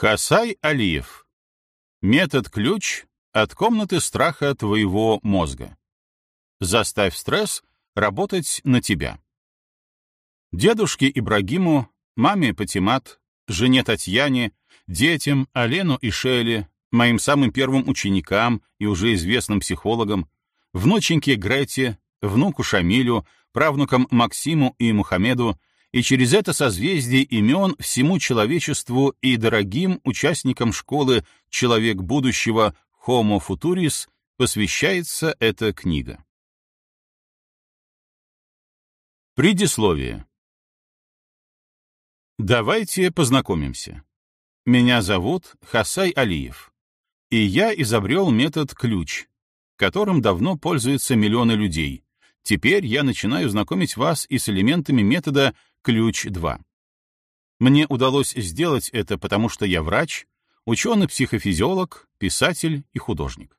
Хасай Алиев. Метод-ключ от комнаты страха твоего мозга. Заставь стресс работать на тебя. Дедушке Ибрагиму, маме Патимат, жене Татьяне, детям Алену и Шелли, моим самым первым ученикам и уже известным психологам, внученьке Грете, внуку Шамилю, правнукам Максиму и Мухаммеду и через это созвездие имен всему человечеству и дорогим участникам школы «Человек будущего» Homo Futuris посвящается эта книга. Предисловие. Давайте познакомимся. Меня зовут Хасай Алиев, и я изобрел метод «ключ», которым давно пользуются миллионы людей. Теперь я начинаю знакомить вас и с элементами метода, Ключ 2. Мне удалось сделать это, потому что я врач, ученый-психофизиолог, писатель и художник.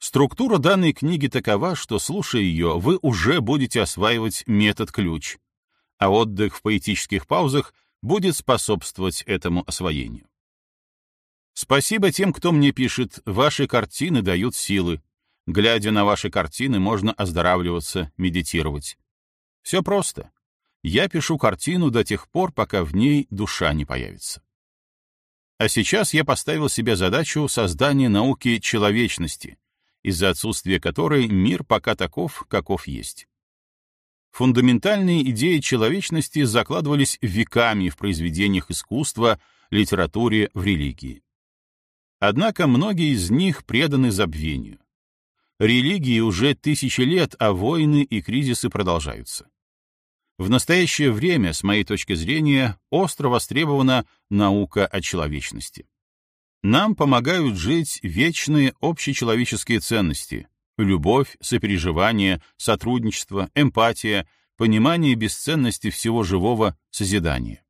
Структура данной книги такова, что, слушая ее, вы уже будете осваивать метод ключ, а отдых в поэтических паузах будет способствовать этому освоению. Спасибо тем, кто мне пишет, ваши картины дают силы. Глядя на ваши картины, можно оздоравливаться, медитировать. Все просто я пишу картину до тех пор, пока в ней душа не появится. А сейчас я поставил себе задачу создания науки человечности, из-за отсутствия которой мир пока таков, каков есть. Фундаментальные идеи человечности закладывались веками в произведениях искусства, литературе, в религии. Однако многие из них преданы забвению. Религии уже тысячи лет, а войны и кризисы продолжаются. В настоящее время, с моей точки зрения, остро востребована наука о человечности. Нам помогают жить вечные общечеловеческие ценности — любовь, сопереживание, сотрудничество, эмпатия, понимание бесценности всего живого, созидания.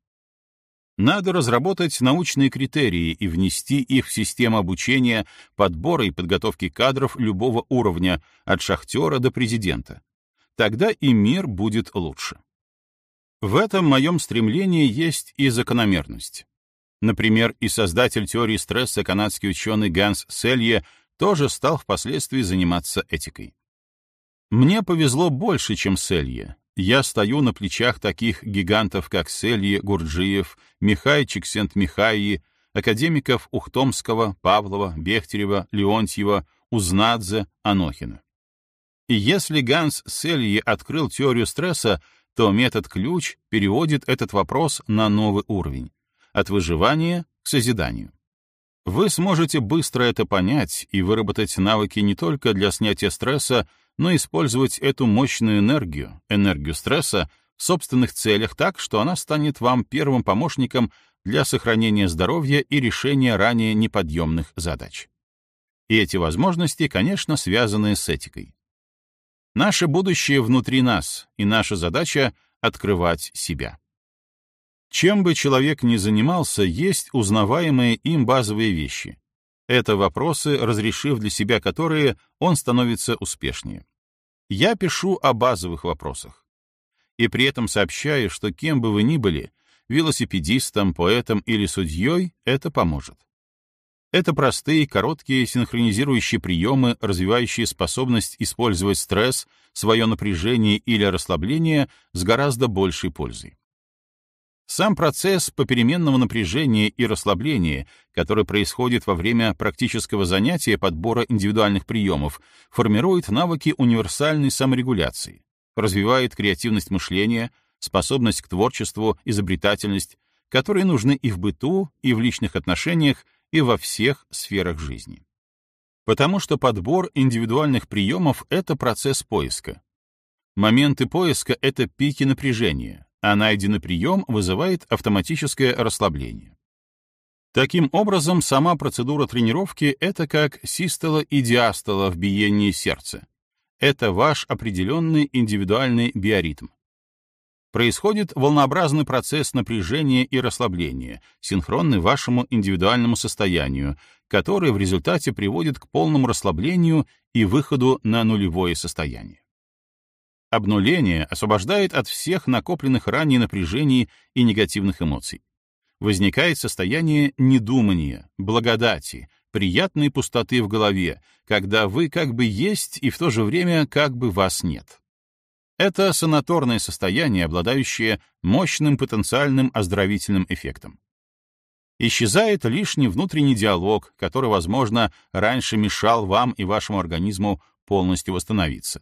Надо разработать научные критерии и внести их в систему обучения, подбора и подготовки кадров любого уровня, от шахтера до президента. Тогда и мир будет лучше. В этом моем стремлении есть и закономерность. Например, и создатель теории стресса канадский ученый Ганс Селье тоже стал впоследствии заниматься этикой. Мне повезло больше, чем Селье. Я стою на плечах таких гигантов, как Селье, Гурджиев, Михайчик сент михайи академиков Ухтомского, Павлова, Бехтерева, Леонтьева, Узнадзе, Анохина. И если Ганс Селье открыл теорию стресса, то метод ключ переводит этот вопрос на новый уровень — от выживания к созиданию. Вы сможете быстро это понять и выработать навыки не только для снятия стресса, но и использовать эту мощную энергию, энергию стресса, в собственных целях так, что она станет вам первым помощником для сохранения здоровья и решения ранее неподъемных задач. И эти возможности, конечно, связаны с этикой. Наше будущее внутри нас, и наша задача — открывать себя. Чем бы человек ни занимался, есть узнаваемые им базовые вещи. Это вопросы, разрешив для себя которые, он становится успешнее. Я пишу о базовых вопросах. И при этом сообщаю, что кем бы вы ни были, велосипедистом, поэтом или судьей, это поможет. Это простые, короткие, синхронизирующие приемы, развивающие способность использовать стресс, свое напряжение или расслабление с гораздо большей пользой. Сам процесс попеременного напряжения и расслабления, который происходит во время практического занятия подбора индивидуальных приемов, формирует навыки универсальной саморегуляции, развивает креативность мышления, способность к творчеству, изобретательность, которые нужны и в быту, и в личных отношениях, и во всех сферах жизни. Потому что подбор индивидуальных приемов — это процесс поиска. Моменты поиска — это пики напряжения, а найденный прием вызывает автоматическое расслабление. Таким образом, сама процедура тренировки — это как систола и диастола в биении сердца. Это ваш определенный индивидуальный биоритм происходит волнообразный процесс напряжения и расслабления, синхронный вашему индивидуальному состоянию, который в результате приводит к полному расслаблению и выходу на нулевое состояние. Обнуление освобождает от всех накопленных ранее напряжений и негативных эмоций. Возникает состояние недумания, благодати, приятной пустоты в голове, когда вы как бы есть и в то же время как бы вас нет. Это санаторное состояние, обладающее мощным потенциальным оздоровительным эффектом. Исчезает лишний внутренний диалог, который, возможно, раньше мешал вам и вашему организму полностью восстановиться.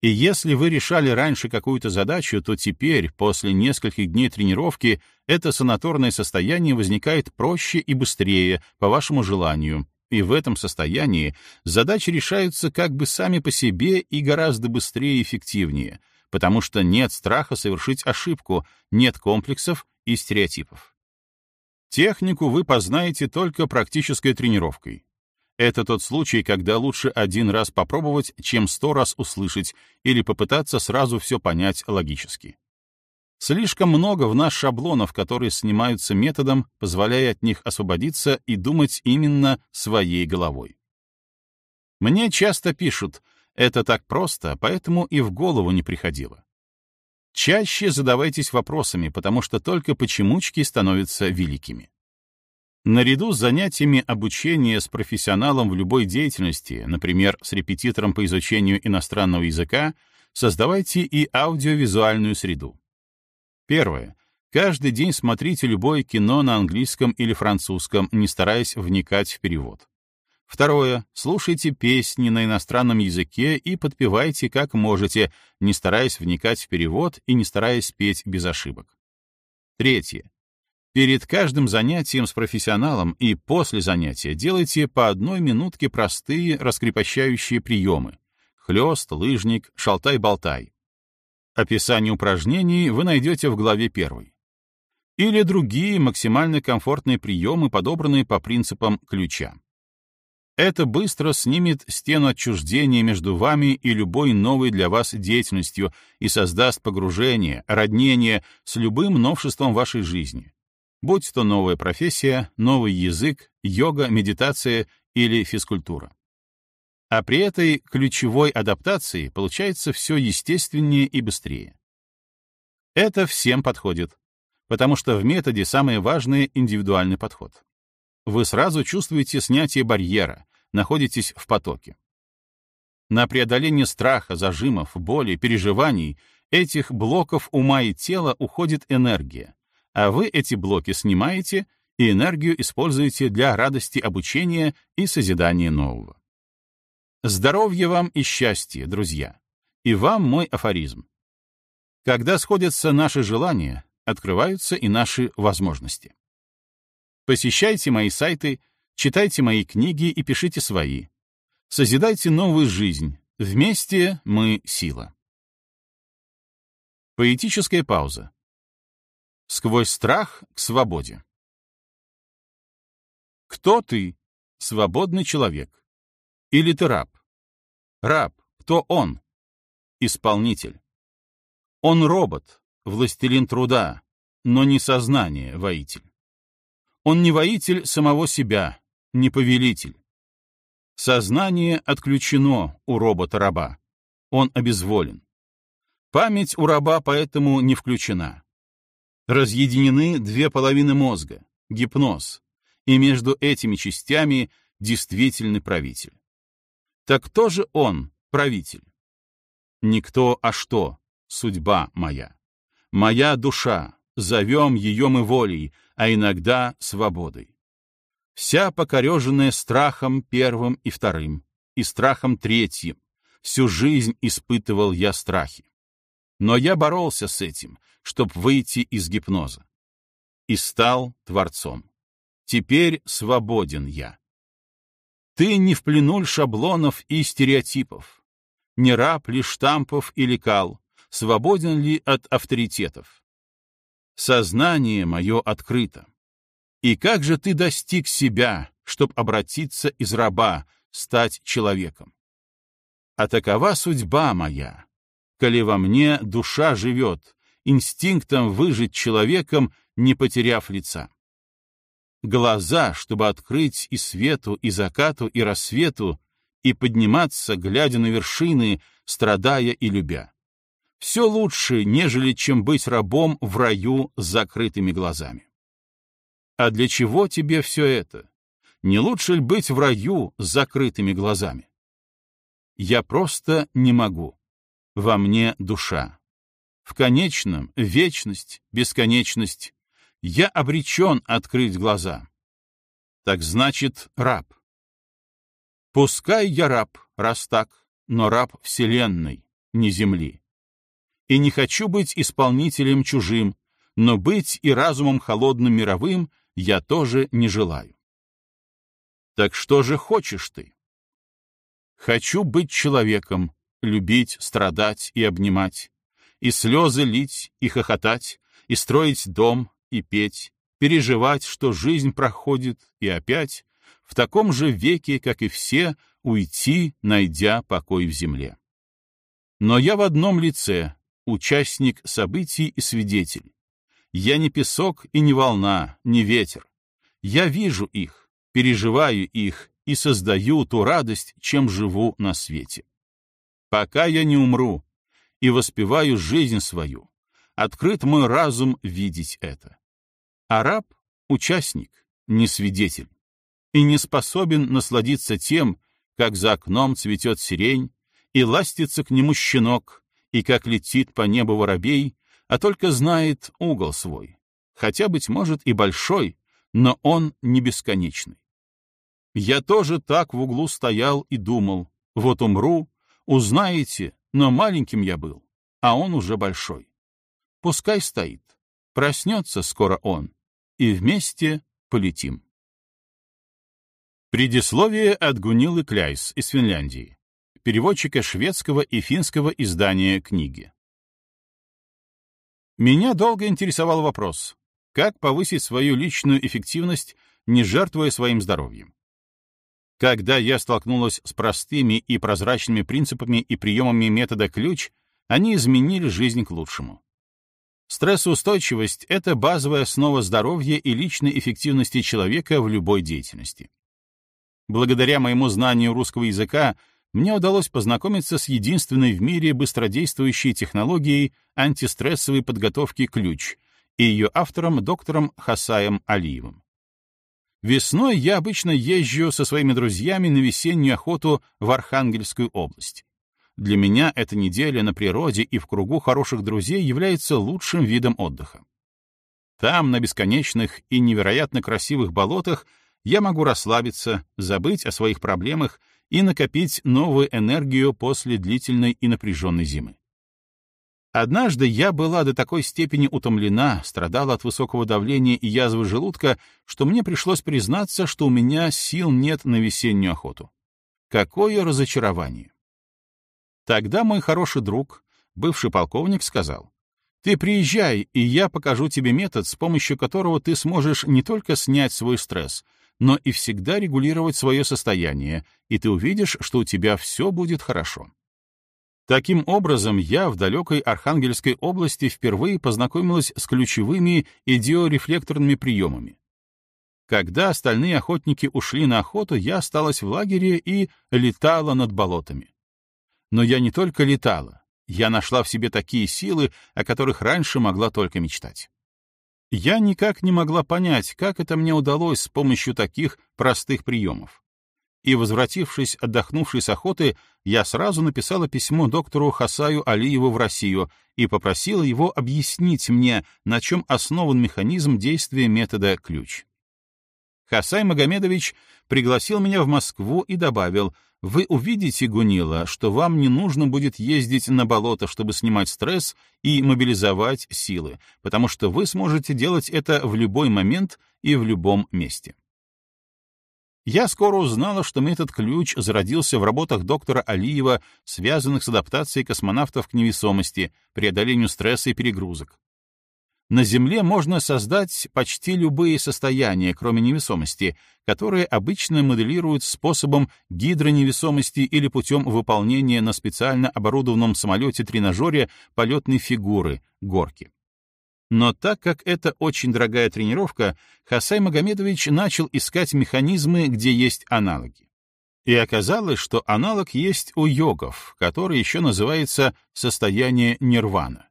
И если вы решали раньше какую-то задачу, то теперь, после нескольких дней тренировки, это санаторное состояние возникает проще и быстрее, по вашему желанию, и в этом состоянии задачи решаются как бы сами по себе и гораздо быстрее и эффективнее, потому что нет страха совершить ошибку, нет комплексов и стереотипов. Технику вы познаете только практической тренировкой. Это тот случай, когда лучше один раз попробовать, чем сто раз услышать или попытаться сразу все понять логически. Слишком много в нас шаблонов, которые снимаются методом, позволяя от них освободиться и думать именно своей головой. Мне часто пишут «это так просто, поэтому и в голову не приходило». Чаще задавайтесь вопросами, потому что только почемучки становятся великими. Наряду с занятиями обучения с профессионалом в любой деятельности, например, с репетитором по изучению иностранного языка, создавайте и аудиовизуальную среду. Первое. Каждый день смотрите любое кино на английском или французском, не стараясь вникать в перевод. Второе. Слушайте песни на иностранном языке и подпевайте как можете, не стараясь вникать в перевод и не стараясь петь без ошибок. Третье. Перед каждым занятием с профессионалом и после занятия делайте по одной минутке простые раскрепощающие приемы. Хлёст, лыжник, шалтай-болтай. Описание упражнений вы найдете в главе 1. Или другие максимально комфортные приемы, подобранные по принципам ключа. Это быстро снимет стену отчуждения между вами и любой новой для вас деятельностью и создаст погружение, роднение с любым новшеством вашей жизни. Будь то новая профессия, новый язык, йога, медитация или физкультура. А при этой ключевой адаптации получается все естественнее и быстрее. Это всем подходит, потому что в методе самое важное — индивидуальный подход. Вы сразу чувствуете снятие барьера, находитесь в потоке. На преодоление страха, зажимов, боли, переживаний, этих блоков ума и тела уходит энергия, а вы эти блоки снимаете и энергию используете для радости обучения и созидания нового. Здоровья вам и счастья, друзья! И вам мой афоризм. Когда сходятся наши желания, открываются и наши возможности. Посещайте мои сайты, читайте мои книги и пишите свои. Созидайте новую жизнь. Вместе мы — сила. Поэтическая пауза. Сквозь страх к свободе. Кто ты, свободный человек? Или ты раб? Раб. Кто он? Исполнитель. Он робот, властелин труда, но не сознание, воитель. Он не воитель самого себя, не повелитель. Сознание отключено у робота-раба. Он обезволен. Память у раба поэтому не включена. Разъединены две половины мозга, гипноз, и между этими частями действительный правитель. Так кто же он, правитель? Никто, а что? Судьба моя. Моя душа, зовем ее мы волей, а иногда свободой. Вся покореженная страхом первым и вторым, и страхом третьим. Всю жизнь испытывал я страхи. Но я боролся с этим, чтобы выйти из гипноза. И стал творцом. Теперь свободен я. Ты не в плену шаблонов и стереотипов. Не раб ли штампов и лекал, свободен ли от авторитетов. Сознание мое открыто. И как же ты достиг себя, чтоб обратиться из раба, стать человеком? А такова судьба моя, коли во мне душа живет, инстинктом выжить человеком, не потеряв лица глаза, чтобы открыть и свету, и закату, и рассвету, и подниматься, глядя на вершины, страдая и любя. Все лучше, нежели чем быть рабом в раю с закрытыми глазами. А для чего тебе все это? Не лучше ли быть в раю с закрытыми глазами? Я просто не могу. Во мне душа. В конечном — вечность, бесконечность, я обречен открыть глаза. Так значит, раб. Пускай я раб, раз так, но раб Вселенной, не Земли. И не хочу быть исполнителем чужим, но быть и разумом холодным мировым я тоже не желаю. Так что же хочешь ты? Хочу быть человеком, любить, страдать и обнимать, и слезы лить, и хохотать, и строить дом, и петь, переживать, что жизнь проходит, и опять, в таком же веке, как и все, уйти, найдя покой в земле. Но я в одном лице, участник событий и свидетель. Я не песок и не волна, не ветер. Я вижу их, переживаю их и создаю ту радость, чем живу на свете. Пока я не умру и воспеваю жизнь свою, открыт мой разум видеть это. Араб — участник, не свидетель, и не способен насладиться тем, как за окном цветет сирень, и ластится к нему щенок, и как летит по небу воробей, а только знает угол свой, хотя, быть может, и большой, но он не бесконечный. Я тоже так в углу стоял и думал, вот умру, узнаете, но маленьким я был, а он уже большой. Пускай стоит, проснется скоро он, и вместе полетим. Предисловие от Гунилы Кляйс из Финляндии, переводчика шведского и финского издания книги. Меня долго интересовал вопрос, как повысить свою личную эффективность, не жертвуя своим здоровьем. Когда я столкнулась с простыми и прозрачными принципами и приемами метода ключ, они изменили жизнь к лучшему. Стрессоустойчивость — это базовая основа здоровья и личной эффективности человека в любой деятельности. Благодаря моему знанию русского языка мне удалось познакомиться с единственной в мире быстродействующей технологией антистрессовой подготовки «Ключ» и ее автором доктором Хасаем Алиевым. Весной я обычно езжу со своими друзьями на весеннюю охоту в Архангельскую область. Для меня эта неделя на природе и в кругу хороших друзей является лучшим видом отдыха. Там, на бесконечных и невероятно красивых болотах, я могу расслабиться, забыть о своих проблемах и накопить новую энергию после длительной и напряженной зимы. Однажды я была до такой степени утомлена, страдала от высокого давления и язвы желудка, что мне пришлось признаться, что у меня сил нет на весеннюю охоту. Какое разочарование! Тогда мой хороший друг, бывший полковник, сказал, «Ты приезжай, и я покажу тебе метод, с помощью которого ты сможешь не только снять свой стресс, но и всегда регулировать свое состояние, и ты увидишь, что у тебя все будет хорошо». Таким образом, я в далекой Архангельской области впервые познакомилась с ключевыми идеорефлекторными приемами. Когда остальные охотники ушли на охоту, я осталась в лагере и летала над болотами. Но я не только летала, я нашла в себе такие силы, о которых раньше могла только мечтать. Я никак не могла понять, как это мне удалось с помощью таких простых приемов. И, возвратившись, отдохнувшей с охоты, я сразу написала письмо доктору Хасаю Алиеву в Россию и попросила его объяснить мне, на чем основан механизм действия метода «ключ». Хасай Магомедович пригласил меня в Москву и добавил — вы увидите, Гунила, что вам не нужно будет ездить на болото, чтобы снимать стресс и мобилизовать силы, потому что вы сможете делать это в любой момент и в любом месте. Я скоро узнала, что метод «Ключ» зародился в работах доктора Алиева, связанных с адаптацией космонавтов к невесомости, преодолению стресса и перегрузок. На Земле можно создать почти любые состояния, кроме невесомости, которые обычно моделируют способом гидроневесомости или путем выполнения на специально оборудованном самолете-тренажере полетной фигуры — горки. Но так как это очень дорогая тренировка, Хасай Магомедович начал искать механизмы, где есть аналоги. И оказалось, что аналог есть у йогов, который еще называется «состояние нирвана».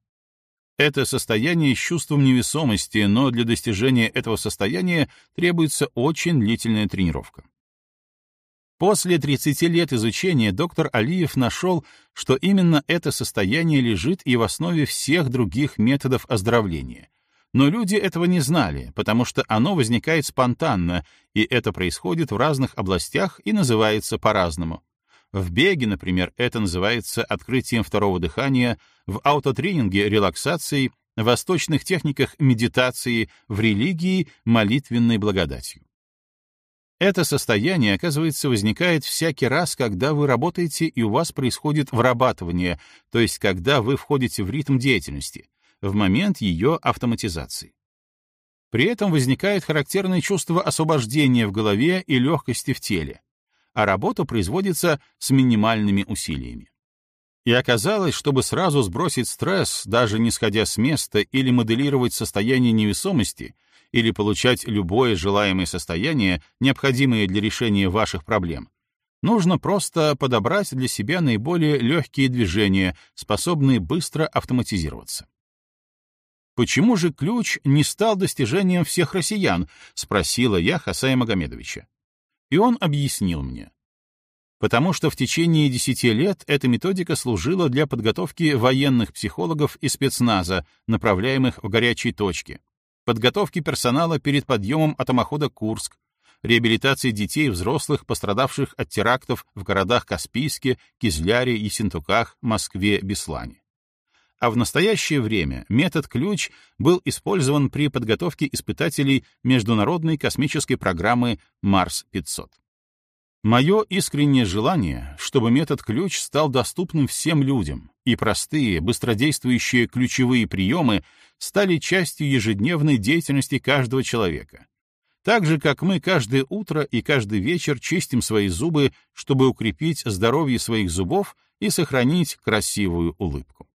Это состояние с чувством невесомости, но для достижения этого состояния требуется очень длительная тренировка. После 30 лет изучения доктор Алиев нашел, что именно это состояние лежит и в основе всех других методов оздоровления. Но люди этого не знали, потому что оно возникает спонтанно, и это происходит в разных областях и называется по-разному. В беге, например, это называется открытием второго дыхания, в аутотренинге — релаксацией, в восточных техниках — медитации, в религии — молитвенной благодатью. Это состояние, оказывается, возникает всякий раз, когда вы работаете и у вас происходит вырабатывание, то есть когда вы входите в ритм деятельности, в момент ее автоматизации. При этом возникает характерное чувство освобождения в голове и легкости в теле, а работа производится с минимальными усилиями. И оказалось, чтобы сразу сбросить стресс, даже не сходя с места, или моделировать состояние невесомости, или получать любое желаемое состояние, необходимое для решения ваших проблем, нужно просто подобрать для себя наиболее легкие движения, способные быстро автоматизироваться. «Почему же ключ не стал достижением всех россиян?» — спросила я Хасая Магомедовича. И он объяснил мне. Потому что в течение десяти лет эта методика служила для подготовки военных психологов и спецназа, направляемых в горячие точки, подготовки персонала перед подъемом атомохода «Курск», реабилитации детей и взрослых, пострадавших от терактов в городах Каспийске, Кизляре, Ессентуках, Москве, Беслане а в настоящее время метод «ключ» был использован при подготовке испытателей Международной космической программы «Марс-500». Мое искреннее желание, чтобы метод «ключ» стал доступным всем людям, и простые, быстродействующие ключевые приемы стали частью ежедневной деятельности каждого человека. Так же, как мы каждое утро и каждый вечер чистим свои зубы, чтобы укрепить здоровье своих зубов и сохранить красивую улыбку.